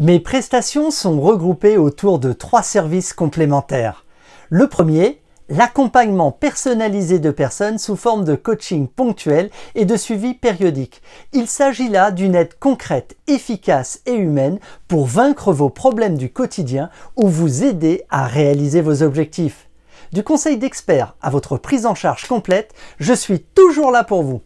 Mes prestations sont regroupées autour de trois services complémentaires. Le premier, l'accompagnement personnalisé de personnes sous forme de coaching ponctuel et de suivi périodique. Il s'agit là d'une aide concrète, efficace et humaine pour vaincre vos problèmes du quotidien ou vous aider à réaliser vos objectifs. Du conseil d'expert à votre prise en charge complète, je suis toujours là pour vous.